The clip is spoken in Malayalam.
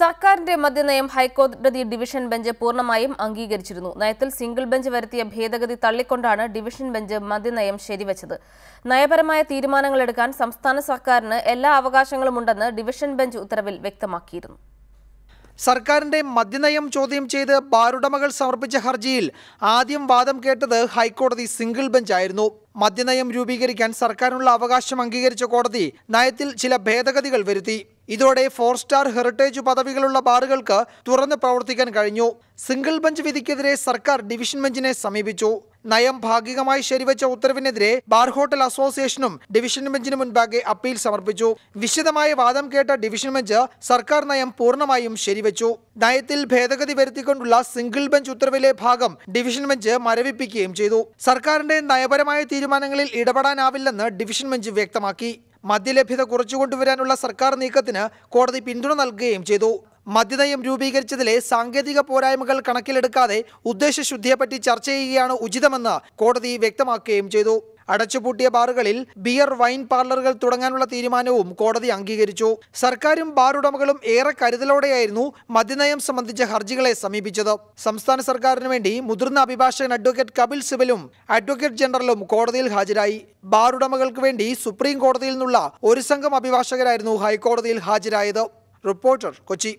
സർക്കാരിന്റെ മദ്യനയം ഹൈക്കോടതി ഡിവിഷൻ ബെഞ്ച് പൂർണ്ണമായും അംഗീകരിച്ചിരുന്നു നയത്തിൽ സിംഗിൾ ബെഞ്ച് വരുത്തിയ ഭേദഗതി തള്ളിക്കൊണ്ടാണ് ഡിവിഷൻ ബെഞ്ച് മദ്യനയം ശരിവച്ചത് നയപരമായ തീരുമാനങ്ങൾ എടുക്കാൻ സംസ്ഥാന സർക്കാരിന് എല്ലാ അവകാശങ്ങളുമുണ്ടെന്ന് ഡിവിഷൻ ബെഞ്ച് ഉത്തരവിൽ വ്യക്തമാക്കിയിരുന്നു സർക്കാരിന്റെ മദ്യനയം ചോദ്യം ചെയ്ത് ബാറുടമകൾ സമർപ്പിച്ച ഹർജിയിൽ ആദ്യം വാദം കേട്ടത് ഹൈക്കോടതി സിംഗിൾ ബെഞ്ചായിരുന്നു മദ്യനയം രൂപീകരിക്കാൻ സർക്കാരിനുള്ള അവകാശം അംഗീകരിച്ച കോടതി നയത്തിൽ ചില ഭേദഗതികൾ വരുത്തി ഇതോടെ ഫോർ സ്റ്റാർ ഹെറിറ്റേജ് പദവികളുള്ള ബാറുകൾക്ക് തുറന്ന് പ്രവർത്തിക്കാൻ കഴിഞ്ഞു സിംഗിൾ ബെഞ്ച് വിധിക്കെതിരെ സർക്കാർ ഡിവിഷൻ ബെഞ്ചിനെ സമീപിച്ചു നയം ഭാഗികമായി ശരിവച്ച ഉത്തരവിനെതിരെ ബാർ ഹോട്ടൽ അസോസിയേഷനും ഡിവിഷൻ ബെഞ്ചിന് മുൻപാകെ അപ്പീൽ സമർപ്പിച്ചു വിശദമായ വാദം കേട്ട ഡിവിഷൻ ബെഞ്ച് സർക്കാർ നയം പൂർണ്ണമായും ശരിവച്ചു നയത്തിൽ ഭേദഗതി വരുത്തിക്കൊണ്ടുള്ള സിംഗിൾ ബെഞ്ച് ഉത്തരവിലെ ഭാഗം ഡിവിഷൻ ബെഞ്ച് മരവിപ്പിക്കുകയും ചെയ്തു സർക്കാരിന്റെ നയപരമായ തീരുമാനങ്ങളിൽ ഇടപെടാനാവില്ലെന്ന് ഡിവിഷൻ ബെഞ്ച് വ്യക്തമാക്കി മദ്യലഭ്യത കുറച്ചുകൊണ്ടുവരാനുള്ള സർക്കാർ നീക്കത്തിന് കോടതി പിന്തുണ നൽകുകയും ചെയ്തു മദ്യനയം രൂപീകരിച്ചതിലെ സാങ്കേതിക പോരായ്മകൾ കണക്കിലെടുക്കാതെ ഉദ്ദേശശുദ്ധിയെപ്പറ്റി ചർച്ച ചെയ്യുകയാണ് ഉചിതമെന്ന് കോടതി വ്യക്തമാക്കുകയും ചെയ്തു അടച്ചുപൂട്ടിയ ബാറുകളിൽ ബിയർ വൈൻ പാർലറുകൾ തുടങ്ങാനുള്ള തീരുമാനവും കോടതി അംഗീകരിച്ചു സർക്കാരും ബാറുടമകളും ഏറെ കരുതലോടെയായിരുന്നു മദ്യനയം സംബന്ധിച്ച ഹർജികളെ സമീപിച്ചത് സംസ്ഥാന സർക്കാരിനു വേണ്ടി മുതിർന്ന അഭിഭാഷകൻ അഡ്വക്കേറ്റ് കപിൽ സിബലും അഡ്വക്കേറ്റ് ജനറലും കോടതിയിൽ ഹാജരായി ബാറുടമകൾക്ക് വേണ്ടി സുപ്രീം കോടതിയിൽ നിന്നുള്ള ഒരു സംഘം അഭിഭാഷകരായിരുന്നു ഹൈക്കോടതിയിൽ ഹാജരായത് റിപ്പോർട്ടർ കൊച്ചി